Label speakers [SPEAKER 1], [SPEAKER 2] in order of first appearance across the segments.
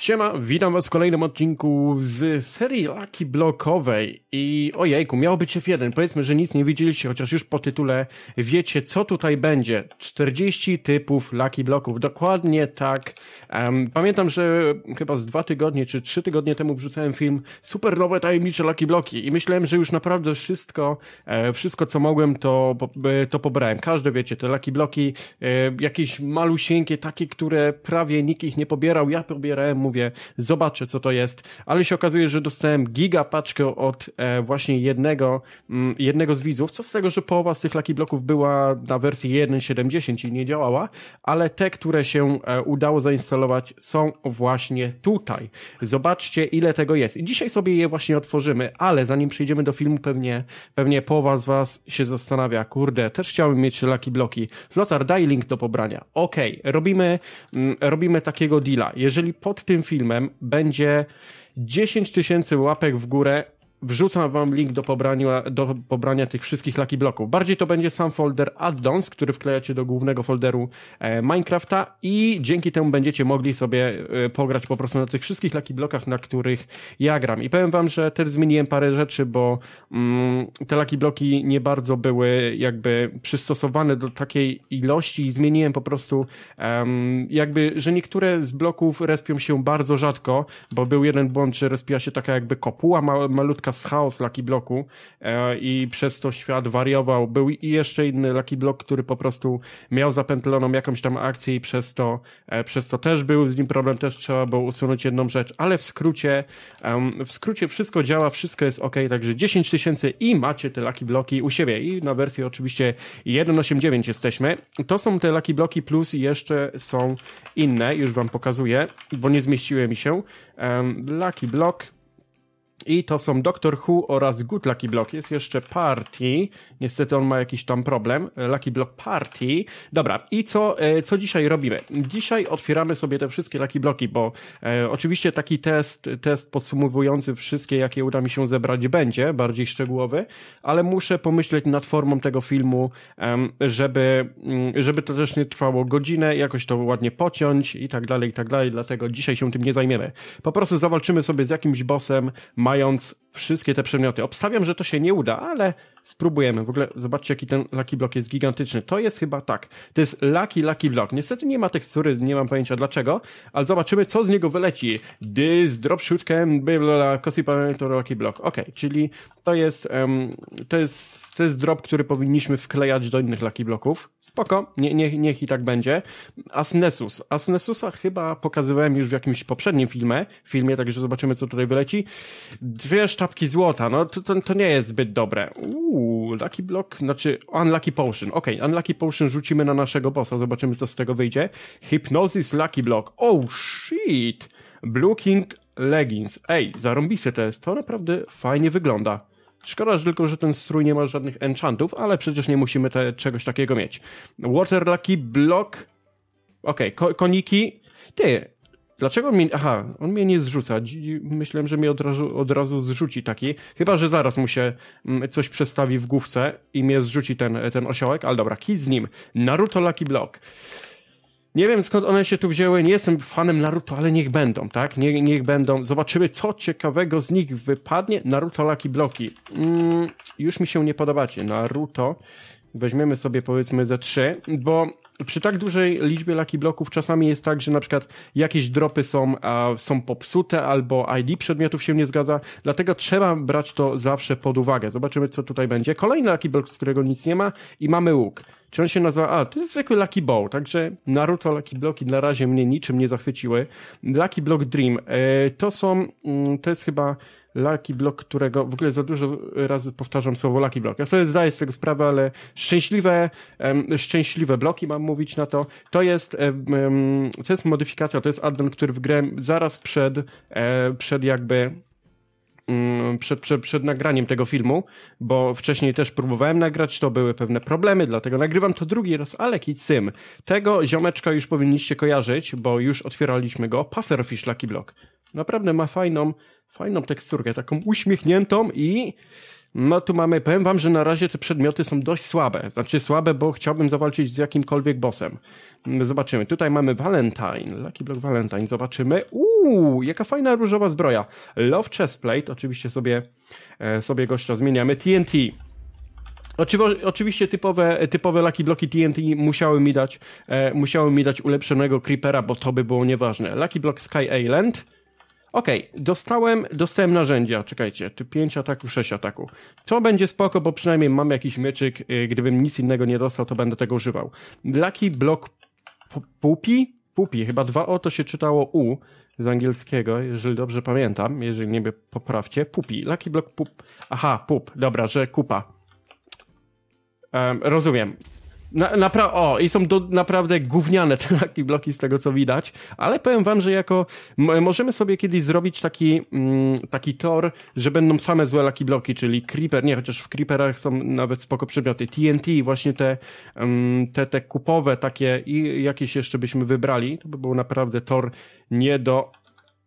[SPEAKER 1] Siema, witam was w kolejnym odcinku z serii Laki Blokowej i ojejku, miało być F1, powiedzmy, że nic nie widzieliście, chociaż już po tytule wiecie, co tutaj będzie. 40 typów Laki Bloków, dokładnie tak. Um, pamiętam, że chyba z dwa tygodnie czy trzy tygodnie temu wrzucałem film Super nowe tajemnicze Laki Bloki i myślałem, że już naprawdę wszystko, e, wszystko co mogłem to, e, to pobrałem. Każde wiecie, te Laki Bloki, e, jakieś malusieńkie, takie, które prawie nikt ich nie pobierał, ja pobierałem, mówię, zobaczę co to jest, ale się okazuje, że dostałem gigapaczkę od e, właśnie jednego, mm, jednego z widzów, co z tego, że połowa z tych Lucky Bloków była na wersji 1.70 i nie działała, ale te, które się e, udało zainstalować są właśnie tutaj. Zobaczcie ile tego jest. I dzisiaj sobie je właśnie otworzymy, ale zanim przejdziemy do filmu pewnie, pewnie połowa z was się zastanawia, kurde, też chciałbym mieć Lucky Bloki. Lotar, daj link do pobrania. Okej, okay, robimy, mm, robimy takiego deala. Jeżeli pod tym tym filmem będzie 10 tysięcy łapek w górę wrzucam wam link do pobrania, do pobrania tych wszystkich Lucky Bloków. Bardziej to będzie sam folder addons, który wklejacie do głównego folderu e, Minecrafta i dzięki temu będziecie mogli sobie e, pograć po prostu na tych wszystkich Lucky Blokach, na których ja gram. I powiem wam, że też zmieniłem parę rzeczy, bo mm, te Lucky Bloki nie bardzo były jakby przystosowane do takiej ilości i zmieniłem po prostu um, jakby, że niektóre z bloków respią się bardzo rzadko, bo był jeden błąd, że respia się taka jakby kopuła ma malutka z chaos Lucky Blocku e, i przez to świat wariował. Był i jeszcze inny Lucky Block, który po prostu miał zapętloną jakąś tam akcję i przez to, e, przez to też był z nim problem, też trzeba było usunąć jedną rzecz, ale w skrócie, w skrócie wszystko działa, wszystko jest ok, także 10 tysięcy i macie te Lucky Bloki u siebie i na wersji oczywiście 1.8.9 jesteśmy. To są te Lucky Bloki plus jeszcze są inne, już wam pokazuję, bo nie zmieściły mi się. Lucky Block i to są Doctor Who oraz Good Lucky Block. Jest jeszcze Party. Niestety on ma jakiś tam problem. Lucky Block Party. Dobra, i co, e, co dzisiaj robimy? Dzisiaj otwieramy sobie te wszystkie Lucky Bloki, bo e, oczywiście taki test, test podsumowujący wszystkie, jakie uda mi się zebrać, będzie bardziej szczegółowy, ale muszę pomyśleć nad formą tego filmu, em, żeby, mm, żeby to też nie trwało godzinę, jakoś to ładnie pociąć i tak dalej, i tak dalej. Dlatego dzisiaj się tym nie zajmiemy. Po prostu zawalczymy sobie z jakimś bossem, mając wszystkie te przedmioty. Obstawiam, że to się nie uda, ale Spróbujemy. W ogóle zobaczcie, jaki ten Lucky Block jest gigantyczny. To jest chyba tak. To jest Lucky Lucky Block. Niestety nie ma tekstury, nie mam pojęcia dlaczego, ale zobaczymy, co z niego wyleci. This dropshoot can be cosy to Lucky Block. Ok, czyli to jest, um, to jest to jest drop, który powinniśmy wklejać do innych Lucky Blocków. Spoko, nie, nie, niech i tak będzie. Asnesus. Asnesusa chyba pokazywałem już w jakimś poprzednim filmie, filmie także zobaczymy, co tutaj wyleci. Dwie sztabki złota. No to, to, to nie jest zbyt dobre. Uuu Uuu, Lucky Block, znaczy Unlucky Potion. Okej, okay, Unlucky Potion rzucimy na naszego bossa, zobaczymy co z tego wyjdzie. Hypnosis Lucky Block. Oh shit! Blue King Leggings. Ej, zarąbiste to jest, to naprawdę fajnie wygląda. Szkoda że tylko, że ten strój nie ma żadnych enchantów, ale przecież nie musimy te, czegoś takiego mieć. Water Lucky Block. Okej, okay, ko koniki. Ty, Dlaczego mi? Aha, on mnie nie zrzuca. Myślałem, że mnie od razu, od razu zrzuci taki. Chyba, że zaraz mu się mm, coś przestawi w główce i mnie zrzuci ten, ten osiołek. Ale dobra, kit z nim. Naruto Lucky Block. Nie wiem skąd one się tu wzięły, nie jestem fanem Naruto, ale niech będą, tak? Nie, niech będą. Zobaczymy, co ciekawego z nich wypadnie. Naruto Lucky Bloki. Mm, już mi się nie podobacie. Naruto weźmiemy sobie powiedzmy ze trzy, bo przy tak dużej liczbie laki bloków czasami jest tak, że na przykład jakieś dropy są, są popsute albo ID przedmiotów się nie zgadza, dlatego trzeba brać to zawsze pod uwagę. Zobaczymy, co tutaj będzie. Kolejny laki blok, z którego nic nie ma i mamy łuk. Czy on się nazywa? A, to jest zwykły Lucky Ball, także Naruto Lucky Bloki na razie mnie niczym nie zachwyciły. Lucky Block Dream, e, to są, mm, to jest chyba Lucky Block, którego w ogóle za dużo razy powtarzam słowo Lucky Block. Ja sobie zdaję z tego sprawę, ale szczęśliwe, um, szczęśliwe bloki mam mówić na to. To jest, um, to jest modyfikacja, to jest addon, który w grę zaraz przed, e, przed jakby mm, przed, przed, przed, nagraniem tego filmu, bo wcześniej też próbowałem nagrać, to były pewne problemy, dlatego nagrywam to drugi raz, ale kit tym. Tego ziomeczka już powinniście kojarzyć, bo już otwieraliśmy go, Pufferfish Lucky Block. Naprawdę ma fajną, fajną teksturkę, taką uśmiechniętą i no tu mamy, powiem wam, że na razie te przedmioty są dość słabe. Znaczy słabe, bo chciałbym zawalczyć z jakimkolwiek bossem. Mm, zobaczymy. Tutaj mamy Valentine, Lucky Block Valentine, zobaczymy. Uuu, jaka fajna różowa zbroja. Love Chestplate, oczywiście sobie, e, sobie gościa zmieniamy. TNT. Oczywiście typowe, typowe Lucky Blocki TNT musiały mi, dać, e, musiały mi dać ulepszonego Creepera, bo to by było nieważne. Lucky Block Sky Island Okej, okay, dostałem, dostałem narzędzia, czekajcie, tu 5 ataku, 6 ataku. To będzie spoko, bo przynajmniej mam jakiś mieczyk, y, gdybym nic innego nie dostał, to będę tego używał. Lucky Block Pupi, Pupi, chyba dwa o to się czytało U z angielskiego, jeżeli dobrze pamiętam, jeżeli nie by poprawcie. Pupi, Lucky Block Pup, aha, Pup, dobra, że kupa. Um, rozumiem. Na, napra- o, i są do, naprawdę gówniane te laki bloki z tego co widać, ale powiem wam, że jako możemy sobie kiedyś zrobić taki, mm, taki tor, że będą same złe laki bloki, czyli creeper, nie, chociaż w creeperach są nawet spoko przedmioty, TNT, właśnie te, mm, te, te kupowe takie i jakieś jeszcze byśmy wybrali, to by był naprawdę tor nie do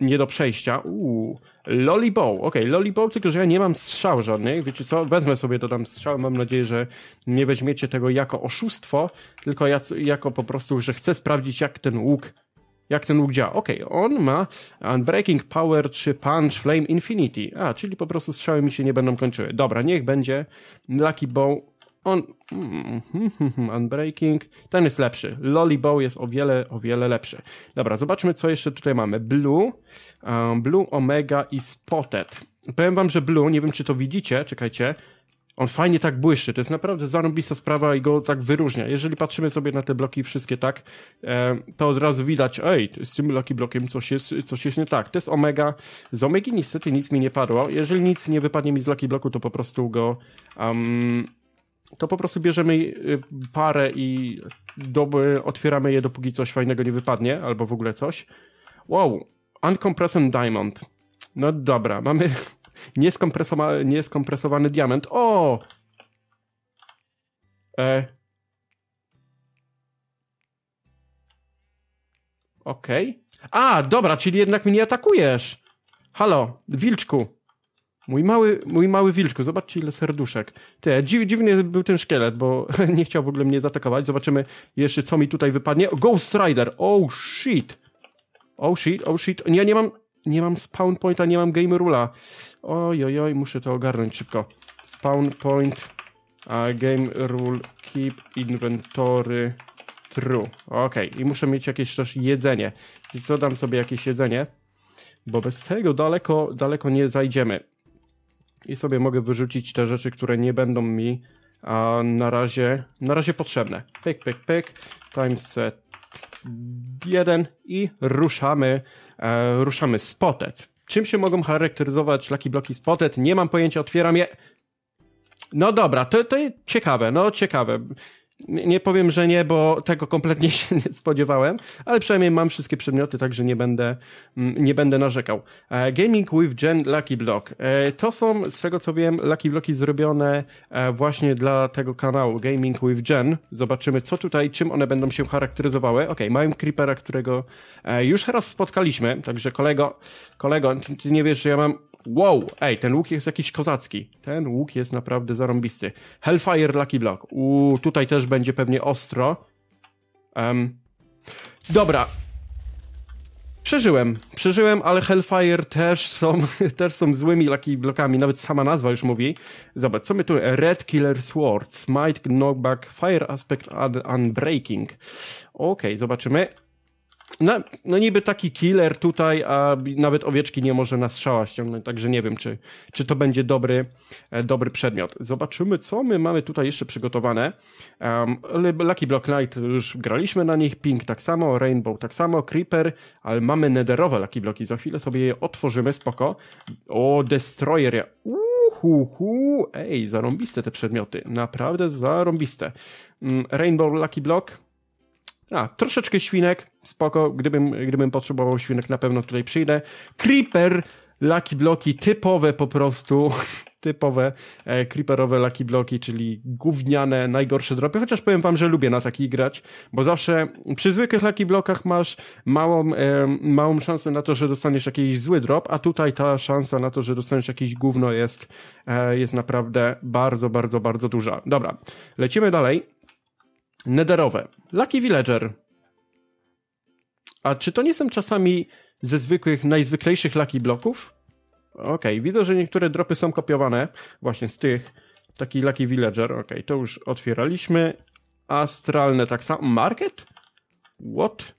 [SPEAKER 1] nie do przejścia. Uuu, lollipop. Bow. Okej, okay, Bow, tylko że ja nie mam strzał żadnych. Wiecie co? Wezmę sobie to strzał. Mam nadzieję, że nie weźmiecie tego jako oszustwo, tylko jako po prostu, że chcę sprawdzić, jak ten łuk jak ten łuk działa. Okej, okay, on ma Unbreaking Power 3 Punch Flame Infinity. A, czyli po prostu strzały mi się nie będą kończyły. Dobra, niech będzie Lucky Bow on. unbreaking. Ten jest lepszy. Lolly Bow jest o wiele, o wiele lepszy. Dobra, zobaczmy, co jeszcze tutaj mamy. Blue, um, Blue Omega i Spotted. Powiem wam, że Blue, nie wiem czy to widzicie, czekajcie. On fajnie tak błyszczy. To jest naprawdę zarąbista sprawa i go tak wyróżnia. Jeżeli patrzymy sobie na te bloki wszystkie tak, e, to od razu widać, ej, z tym Lucky Blokiem coś jest, coś jest nie tak. To jest Omega. Z Omegi niestety nic mi nie padło. Jeżeli nic nie wypadnie mi z Lucky Bloku, to po prostu go um, to po prostu bierzemy y, parę i otwieramy je, dopóki coś fajnego nie wypadnie, albo w ogóle coś. Wow, uncompressed diamond. No dobra, mamy nieskompresowany, nieskompresowany diament. O! E. Okej. Okay. A, dobra, czyli jednak mnie atakujesz. Halo, wilczku. Mój mały, mój mały wilczku, zobaczcie ile serduszek. Ty, dziw, dziwny był ten szkielet, bo nie chciał w ogóle mnie zaatakować. Zobaczymy jeszcze, co mi tutaj wypadnie. Ghost Rider! Oh shit! Oh shit, oh shit. Ja nie mam, nie mam spawn pointa, nie mam game rula. Oj, oj, oj, muszę to ogarnąć szybko. Spawn point, a game rule, keep inventory true. Okej, okay. i muszę mieć jakieś też jedzenie. I co, dam sobie jakieś jedzenie, bo bez tego daleko, daleko nie zajdziemy i sobie mogę wyrzucić te rzeczy, które nie będą mi a na razie, na razie potrzebne. Pyk, pyk, pyk, timeset 1 i ruszamy, e, ruszamy Spotted. Czym się mogą charakteryzować laki bloki Spotted? Nie mam pojęcia, otwieram je. No dobra, to, to jest ciekawe, no ciekawe. Nie powiem, że nie, bo tego kompletnie się nie spodziewałem, ale przynajmniej mam wszystkie przedmioty, także nie będę, mm, nie będę narzekał. E, gaming with Gen Lucky Block. E, to są, z tego co wiem, Lucky Blocki zrobione e, właśnie dla tego kanału Gaming with Gen. Zobaczymy, co tutaj, czym one będą się charakteryzowały. Ok, mają Creepera, którego już raz spotkaliśmy, także kolego, kolego, ty nie wiesz, że ja mam Wow, ej, ten łuk jest jakiś kozacki. Ten łuk jest naprawdę zarąbisty. Hellfire Lucky Block. Uuu, tutaj też będzie pewnie ostro. Um. Dobra. Przeżyłem, przeżyłem, ale Hellfire też są, też są złymi Lucky Blockami, nawet sama nazwa już mówi. Zobacz, co my tu... Red Killer Sword, Smite, Knockback, Fire Aspect, Unbreaking. Okej, okay, zobaczymy no, no niby taki killer tutaj, a nawet owieczki nie może na strzała ściągnąć, także nie wiem, czy, czy to będzie dobry, e, dobry przedmiot. Zobaczymy, co my mamy tutaj jeszcze przygotowane. Um, Lucky Block Knight już graliśmy na nich, Pink tak samo, Rainbow tak samo, Creeper, ale mamy nederowe Lucky Blocki, za chwilę sobie je otworzymy, spoko. O, Destroyer, hu ej, zarąbiste te przedmioty, naprawdę zarąbiste. Mm, Rainbow Lucky Block, a, troszeczkę świnek, spoko, gdybym, gdybym potrzebował świnek, na pewno tutaj przyjdę. Creeper, Lucky Bloki typowe po prostu, typowe e, creeperowe Lucky Bloki, czyli gówniane, najgorsze dropy, chociaż powiem wam, że lubię na taki grać, bo zawsze przy zwykłych Lucky Blokach masz małą, e, małą szansę na to, że dostaniesz jakiś zły drop, a tutaj ta szansa na to, że dostaniesz jakieś gówno jest, e, jest naprawdę bardzo, bardzo, bardzo duża. Dobra, lecimy dalej nederowe. Lucky Villager. A czy to nie są czasami ze zwykłych, najzwyklejszych Lucky bloków? Okej, okay. widzę, że niektóre dropy są kopiowane właśnie z tych. Taki Lucky Villager, okej, okay. to już otwieraliśmy. Astralne tak samo. Market? What?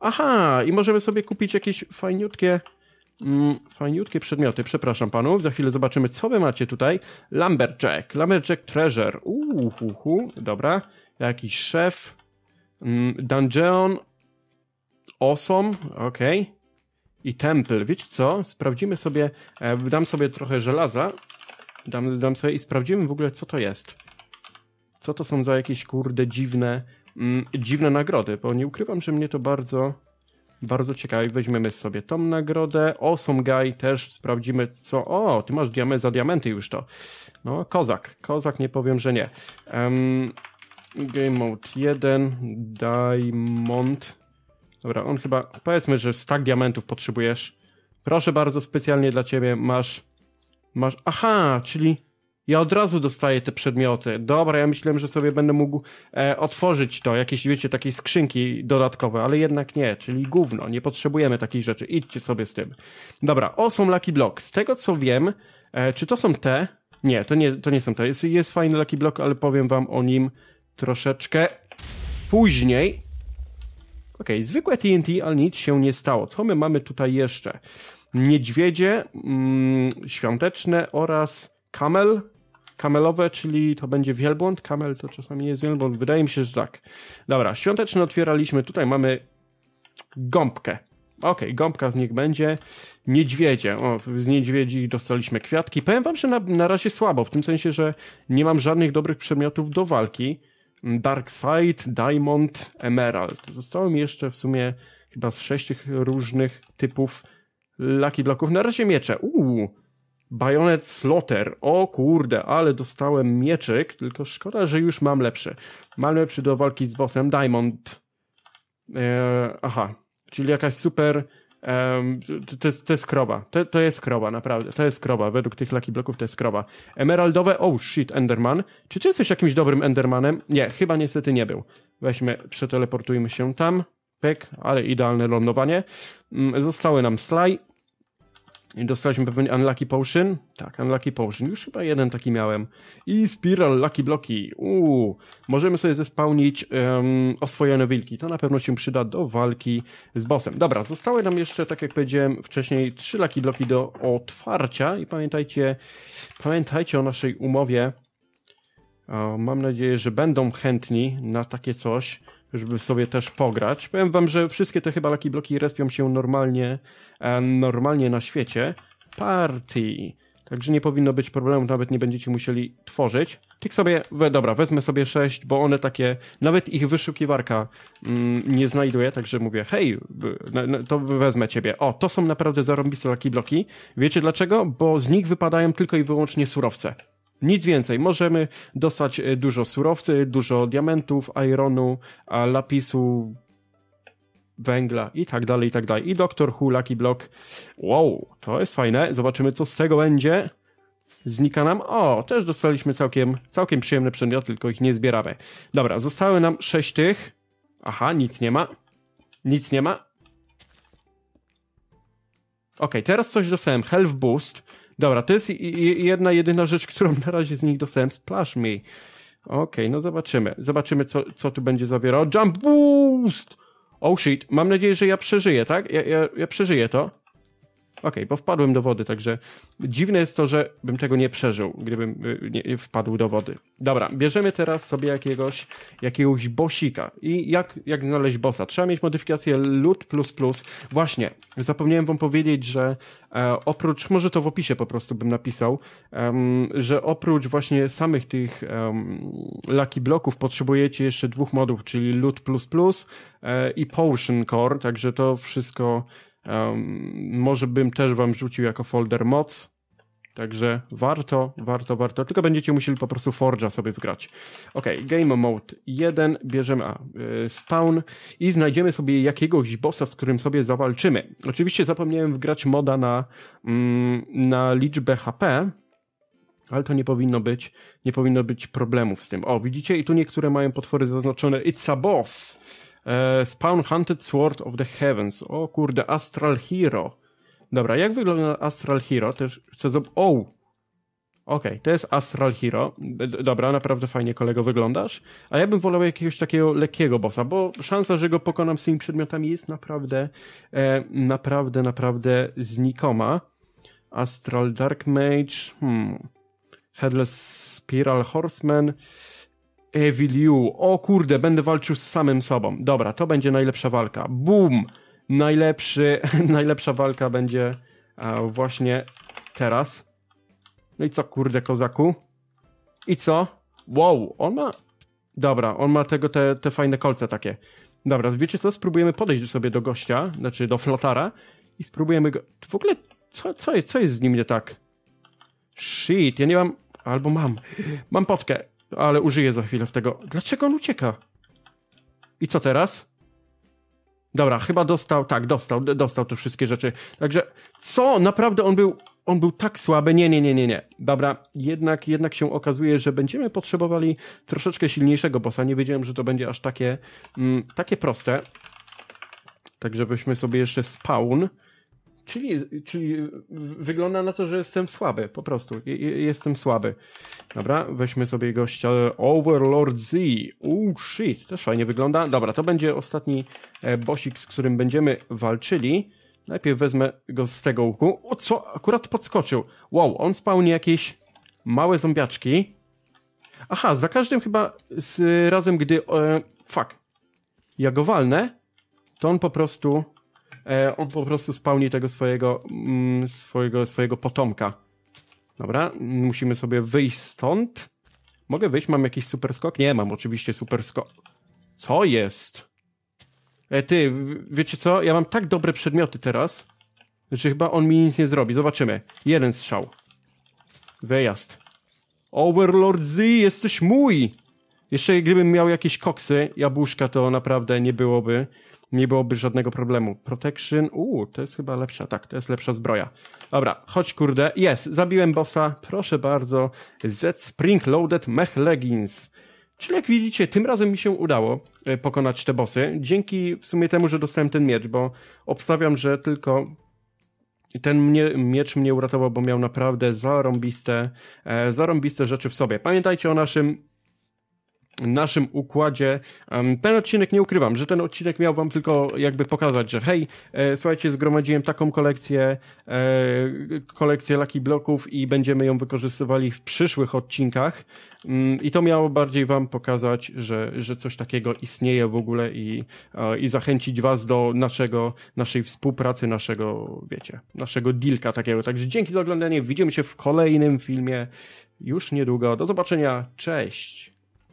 [SPEAKER 1] Aha, i możemy sobie kupić jakieś fajniutkie Mm, fajniutkie przedmioty, przepraszam panów. Za chwilę zobaczymy, co wy macie tutaj. Lumberjack, Lumberjack Treasure. Uhuhu. dobra. Jakiś szef. Mm, dungeon. Awesome, okej. Okay. I Temple. Wiecie co? Sprawdzimy sobie, e, dam sobie trochę żelaza. Dam, dam sobie i sprawdzimy w ogóle, co to jest. Co to są za jakieś kurde dziwne, mm, dziwne nagrody, bo nie ukrywam, że mnie to bardzo bardzo ciekawe, weźmiemy sobie tą nagrodę. Awesome Guy też sprawdzimy, co. O, ty masz diament za diamenty już to. No, kozak, kozak, nie powiem, że nie. Um, game Mode 1, Diamond. Dobra, on chyba, powiedzmy, że stak diamentów potrzebujesz. Proszę bardzo, specjalnie dla ciebie masz. Masz. Aha, czyli ja od razu dostaję te przedmioty. Dobra, ja myślałem, że sobie będę mógł e, otworzyć to, jakieś, wiecie, takie skrzynki dodatkowe, ale jednak nie, czyli gówno, nie potrzebujemy takich rzeczy, idźcie sobie z tym. Dobra, o, są Lucky Block. Z tego co wiem, e, czy to są te? Nie, to nie, to nie są te. Jest, jest fajny Lucky Block, ale powiem wam o nim troszeczkę później. Okej, okay, zwykłe TNT, ale nic się nie stało. Co my mamy tutaj jeszcze? Niedźwiedzie, mm, świąteczne oraz kamel, kamelowe, czyli to będzie wielbłąd. Kamel to czasami jest wielbłąd. Wydaje mi się, że tak. Dobra, świąteczny otwieraliśmy. Tutaj mamy gąbkę. OK, gąbka z nich będzie. Niedźwiedzie. O, z niedźwiedzi dostaliśmy kwiatki. Powiem wam, że na, na razie słabo, w tym sensie, że nie mam żadnych dobrych przedmiotów do walki. Dark Side, Diamond, Emerald. Zostało mi jeszcze w sumie chyba z sześciu różnych typów Lucky Blocków. Na razie miecze. Uuu, Bajonet Slaughter. O kurde, ale dostałem mieczyk, tylko szkoda, że już mam lepszy. Mam lepszy do walki z bossem Diamond. Eee, aha, czyli jakaś super... Um, to, to, jest, to jest kroba. To, to jest krowa, naprawdę. To jest krowa, Według tych lucky bloków to jest krowa. Emeraldowe. Oh shit, Enderman. Czy ty jesteś jakimś dobrym Endermanem? Nie, chyba niestety nie był. Weźmy, przeteleportujmy się tam. Pek, ale idealne lądowanie. Mm, zostały nam slaj, Dostaliśmy pewnie Unlucky Potion. Tak, Unlucky Potion. Już chyba jeden taki miałem. I Spiral Lucky Bloki. Uuu. Możemy sobie zespałnić um, oswojone wilki. To na pewno się przyda do walki z bossem. Dobra, zostały nam jeszcze, tak jak powiedziałem wcześniej, trzy Lucky Bloki do otwarcia. I pamiętajcie, pamiętajcie o naszej umowie. O, mam nadzieję, że będą chętni na takie coś żeby sobie też pograć. Powiem wam, że wszystkie te chyba laki bloki respią się normalnie, normalnie na świecie. Party. Także nie powinno być problemu, nawet nie będziecie musieli tworzyć. Tych sobie, we, dobra, wezmę sobie 6, bo one takie, nawet ich wyszukiwarka mm, nie znajduje, także mówię, hej, to wezmę ciebie. O, to są naprawdę zarąbiste laki bloki. Wiecie dlaczego? Bo z nich wypadają tylko i wyłącznie surowce. Nic więcej. Możemy dostać e, dużo surowcy, dużo diamentów, ironu, lapisu, węgla i tak dalej, i tak dalej. I Doktor Who Lucky Block. Wow, to jest fajne. Zobaczymy, co z tego będzie. Znika nam. O, też dostaliśmy całkiem, całkiem przyjemne przedmioty, tylko ich nie zbieramy. Dobra, zostały nam sześć tych. Aha, nic nie ma. Nic nie ma. Ok, teraz coś dostałem. Health Boost. Dobra, to jest jedna, jedyna rzecz, którą na razie z nich dostałem. Splash me. Okej, okay, no zobaczymy. Zobaczymy, co, co tu będzie zawierało. Jump boost! Oh shit, mam nadzieję, że ja przeżyję, tak? Ja, ja, ja przeżyję to. Okej, okay, bo wpadłem do wody, także dziwne jest to, że bym tego nie przeżył, gdybym y, nie wpadł do wody. Dobra, bierzemy teraz sobie jakiegoś, jakiegoś bosika. I jak, jak znaleźć bossa? Trzeba mieć modyfikację loot plus plus. Właśnie, zapomniałem wam powiedzieć, że e, oprócz, może to w opisie po prostu bym napisał, em, że oprócz właśnie samych tych um, lucky bloków potrzebujecie jeszcze dwóch modów, czyli loot plus plus e, i potion core, także to wszystko może bym też wam rzucił jako folder moc. Także warto, warto, warto. Tylko będziecie musieli po prostu Forge'a sobie wgrać. Ok, Game Mode 1, bierzemy a, y, spawn i znajdziemy sobie jakiegoś bossa, z którym sobie zawalczymy. Oczywiście zapomniałem wgrać moda na, mm, na liczbę HP, ale to nie powinno być, nie powinno być problemów z tym. O, widzicie? I tu niektóre mają potwory zaznaczone It's a boss. E, Spawn Hunted Sword of the Heavens. O kurde, Astral Hero. Dobra, jak wygląda Astral Hero? Też chcę zobaczyć. O! Okej, okay, to jest Astral Hero. Dobra, naprawdę fajnie kolego wyglądasz. A ja bym wolał jakiegoś takiego lekkiego bossa, bo szansa, że go pokonam z tymi przedmiotami jest naprawdę, e, naprawdę, naprawdę znikoma. Astral Dark Mage, hmm. Headless Spiral Horseman. Evil You. O kurde, będę walczył z samym sobą. Dobra, to będzie najlepsza walka. Boom! Najlepszy, najlepsza walka będzie e, właśnie teraz. No i co, kurde, kozaku? I co? Wow, on ma... Dobra, on ma tego te, te fajne kolce takie. Dobra, wiecie co? Spróbujemy podejść sobie do gościa, znaczy do flotara i spróbujemy go... W ogóle, co, co, jest, co jest z nim nie tak? Shit, ja nie mam... Albo mam. Mam potkę ale użyję za chwilę w tego. Dlaczego on ucieka? I co teraz? Dobra, chyba dostał, tak, dostał, dostał te wszystkie rzeczy. Także co? Naprawdę on był, on był tak słaby? Nie, nie, nie, nie, nie. Dobra, jednak, jednak się okazuje, że będziemy potrzebowali troszeczkę silniejszego bossa. Nie wiedziałem, że to będzie aż takie, mm, takie proste. Także weźmy sobie jeszcze spawn. Czyli, czyli wygląda na to, że jestem słaby, po prostu. jestem słaby. Dobra, weźmy sobie gościa Overlord Z. Oh shit, też fajnie wygląda. Dobra, to będzie ostatni e, bosik, z którym będziemy walczyli. Najpierw wezmę go z tego łuku. O, co? Akurat podskoczył. Wow, on spał nie jakieś małe zombiaczki. Aha, za każdym chyba z, razem, gdy... E, fuck. Ja go walnę, to on po prostu E, on po prostu spełni tego swojego, mm, swojego, swojego potomka. Dobra, musimy sobie wyjść stąd. Mogę wyjść? Mam jakiś super skok? Nie mam, oczywiście super skok. Co jest? E, ty, wiecie co? Ja mam tak dobre przedmioty teraz, że chyba on mi nic nie zrobi. Zobaczymy. Jeden strzał. Wyjazd. Overlord Z, jesteś mój! Jeszcze gdybym miał jakieś koksy, jabłuszka, to naprawdę nie byłoby nie byłoby żadnego problemu. Protection, uuu, to jest chyba lepsza, tak, to jest lepsza zbroja. Dobra, chodź kurde, jest, zabiłem bossa, proszę bardzo, Z Spring Loaded Mech Leggings. Czyli jak widzicie, tym razem mi się udało e, pokonać te bossy, dzięki w sumie temu, że dostałem ten miecz, bo obstawiam, że tylko ten mnie, miecz mnie uratował, bo miał naprawdę zarąbiste, e, zarąbiste rzeczy w sobie. Pamiętajcie o naszym naszym układzie. Ten odcinek nie ukrywam, że ten odcinek miał wam tylko jakby pokazać, że hej, e, słuchajcie, zgromadziłem taką kolekcję, e, kolekcję laki bloków i będziemy ją wykorzystywali w przyszłych odcinkach. Mm, I to miało bardziej wam pokazać, że, że coś takiego istnieje w ogóle i, e, i zachęcić was do naszego, naszej współpracy, naszego, wiecie, naszego dealka takiego. Także dzięki za oglądanie, widzimy się w kolejnym filmie już niedługo. Do zobaczenia, cześć!